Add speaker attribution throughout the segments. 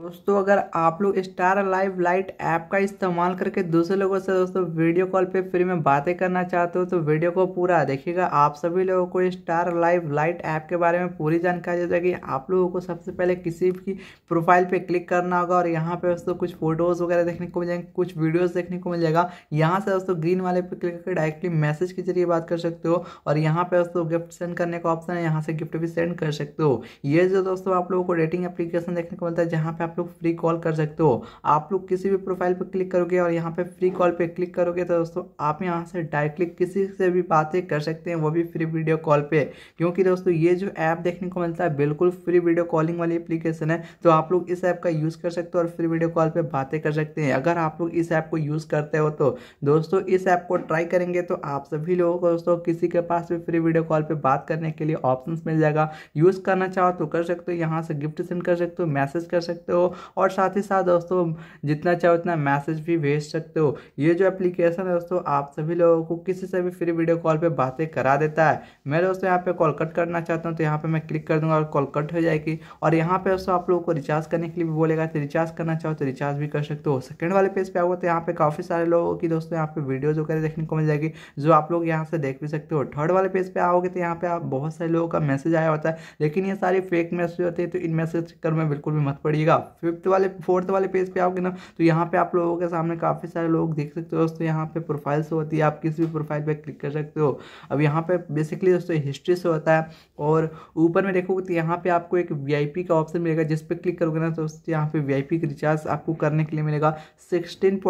Speaker 1: दोस्तों अगर आप लोग स्टार लाइव लाइट ऐप का इस्तेमाल करके दूसरे लोगों से दोस्तों वीडियो कॉल पे फ्री में बातें करना चाहते हो तो वीडियो को पूरा देखिएगा आप सभी लोगों को स्टार लाइव लाइट ऐप के बारे में पूरी जानकारी हो जाएगी आप लोगों को सबसे पहले किसी भी प्रोफाइल पे क्लिक करना होगा और यहाँ पे दोस्तों कुछ फोटोज़ वगैरह देखने को मिल जाएंगे कुछ वीडियोज़ देखने को मिल जाएगा यहाँ से दोस्तों ग्रीन वाले पे क्लिक करके डायरेक्टली मैसेज के जरिए बात कर सकते हो और यहाँ पे दोस्तों गिफ्ट सेंड करने का ऑप्शन है यहाँ से गिफ्ट भी सेंड कर सकते हो ये जो दोस्तों आप लोगों को डेटिंग एप्लीकेशन देखने को मिलता है जहाँ पे आप लोग फ्री कॉल कर सकते हो आप लोग किसी भी प्रोफाइल पर क्लिक करोगे और यहाँ पे फ्री कॉल पे क्लिक करोगे तो दोस्तों आप यहाँ से डायरेक्टली किसी से भी बातें कर सकते हैं वो भी फ्री वीडियो कॉल पे क्योंकि दोस्तों ये जो ऐप देखने को मिलता है बिल्कुल फ्री वीडियो कॉलिंग वाली एप्लीकेशन है तो आप लोग इस ऐप का यूज़ कर सकते हो और फ्री वीडियो कॉल पर बातें कर सकते हैं अगर आप लोग इस ऐप को यूज़ करते हो तो दोस्तों इस ऐप को ट्राई करेंगे तो आप सभी लोगों को दोस्तों किसी के पास भी फ्री वीडियो कॉल पर बात करने के लिए ऑप्शन मिल जाएगा यूज़ करना चाहो तो कर सकते हो यहाँ से गिफ्ट सेंड कर सकते हो मैसेज कर सकते हो हो और साथ ही साथ दोस्तों जितना चाहो उतना मैसेज भी भेज सकते हो ये जो एप्लीकेशन है दोस्तों आप सभी लोगों को किसी से भी फ्री वीडियो कॉल पर बातें करा देता है मैं दोस्तों यहाँ पर कॉल कट करना चाहता हूँ तो यहाँ पर मैं क्लिक कर दूँगा और कॉल कट हो जाएगी और यहाँ पर दोस्तों आप लोगों को रिचार्ज करने के लिए भी बोलेगा तो रिचार्ज करना चाहो तो रिचार्ज भी कर सकते हो सेकेंड वाले पेज पर आओगे तो यहाँ पर काफ़ी सारे लोगों की दोस्तों यहाँ पर वीडियोज़ वगैरह देखने को मिल जाएगी जो आप लोग यहाँ से देख भी सकते हो थर्ड वाले पेज पर आओगे तो यहाँ पर आप बहुत सारे लोगों का मैसेज आया होता है लेकिन ये सारे फेक मैसेज होते हैं तो इन मैसेज कर में बिल्कुल भी मत पड़िएगा फिफ्थ वाले फोर्थ वाले पेज पे आओगे ना तो यहाँ पे आप लोगों के सामने काफ़ी सारे लोग देख सकते हो दोस्तों यहाँ पे प्रोफाइल प्रोफाइल्स होती है आप किसी भी प्रोफाइल पे क्लिक कर सकते हो अब यहाँ पे बेसिकली दोस्तों हिस्ट्री से होता है और ऊपर में देखोगे तो यहाँ पे आपको एक वी का ऑप्शन मिलेगा जिस पर क्लिक करोगे ना तो यहाँ पे वी का रिचार्ज आपको करने के लिए मिलेगा सिक्सटीन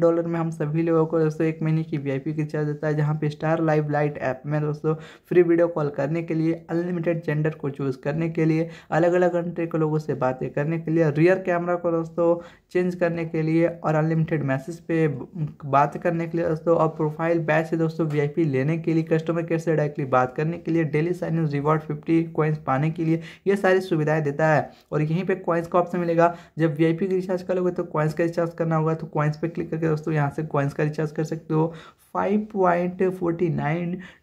Speaker 1: डॉलर में हम सभी लोगों को दोस्तों एक महीने की वी आई रिचार्ज देता है जहाँ पे स्टार लाइव लाइट ऐप में दोस्तों फ्री वीडियो कॉल करने के लिए अनलिमिटेड जेंडर को चूज़ करने के लिए अलग अलग कंट्री के लोगों से बातें करने के लिए रियर कैमरा को दोस्तों चेंज करने के लिए और अनलिमिटेड मैसेज पे बात करने के लिए दोस्तों और प्रोफाइल बैच से दोस्तों वीआईपी लेने के लिए कस्टमर केयर से डायरेक्टली बात करने के लिए daily sign in reward fifty coins पाने के लिए ये सारी सुविधाएं देता है और यहीं पे कॉइन्स का ऑप्शन मिलेगा जब वी तो का रिचार्ज करोगे तो कॉइन्स का रिचार्ज करना होगा तो कॉइन्स पर क्लिक करके दोस्तों यहाँ से कॉइन्स का रिचार्ज कर सकते हो फाइव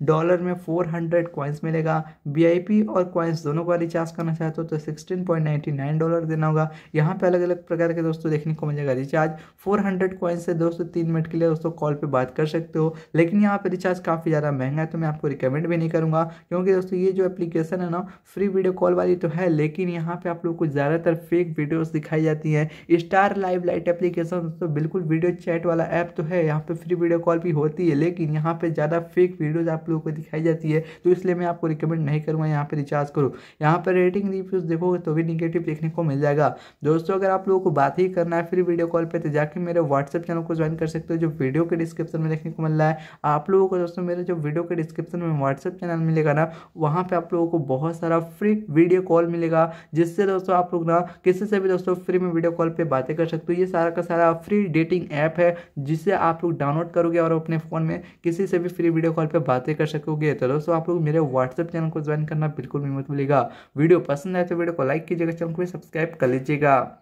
Speaker 1: डॉलर में फोर हंड्रेड मिलेगा वी और कॉइन्स दोनों का रिचार्ज करना चाहते हो तो sixteen point ninety nine dollar देना करना होगा यहाँ पे अलग अलग प्रकार के दोस्तों देखने को मिल जाएगा रिचार्ज फोर हंड्रेड कॉइन से दोस्तों तीन मिनट के लिए दोस्तों कॉल पर बात कर सकते हो लेकिन यहाँ पर रिचार्ज काफ़ी ज़्यादा महंगा है तो मैं आपको रिकमेंड भी नहीं करूँगा क्योंकि दोस्तों ये जो एप्लीकेशन है ना फ्री वीडियो कॉल वाली तो है लेकिन यहाँ पर आप लोग को ज़्यादातर फेक वीडियोज़ दिखाई जाती हैं स्टार लाइव लाइट एप्लीकेशन दोस्तों बिल्कुल वीडियो चैट वाला ऐप तो है यहाँ पर फ्री वीडियो कॉल भी होती है लेकिन यहाँ पर ज़्यादा फेक वीडियोज़ आप लोगों को दिखाई जाती है तो इसलिए मैं आपको रिकमेंड नहीं करूँगा यहाँ पर रिचार्ज करो यहाँ पर रेटिंग रिव्यूज़ देखोगे तो भी निगेटिव देखने को मिल जाएगा जाएगा दोस्तों अगर आप लोगों को बात ही करना है फिर वीडियो कॉल पर तो जाकर मेरे व्हाट्सअप चैनल को ज्वाइन कर सकते हो जो वीडियो के डिस्क्रिप्शन में देखने को मिल रहा है आप लोगों को दोस्तों मेरे जो वीडियो के डिस्क्रिप्शन में व्हाट्सअप चैनल मिलेगा ना वहाँ पर आप लोगों को बहुत सारा फ्री वीडियो कॉल मिलेगा जिससे दोस्तों आप लोग ना किसी से भी दोस्तों फ्री में वीडियो कॉल पर बातें कर सकते हो ये सारा का सारा फ्री डेटिंग ऐप है जिसे आप लोग डाउनलोड करोगे और अपने फ़ोन में किसी से भी फ्री वीडियो कॉल पर बातें कर सकोगे तो दोस्तों आप लोग मेरे व्हाट्सअप चैनल को ज्वाइन करना बिल्कुल भी मत भूलेगा वीडियो पसंद आए तो वीडियो को लाइक कीजिएगा चैनल को सब्सक्राइब कर कर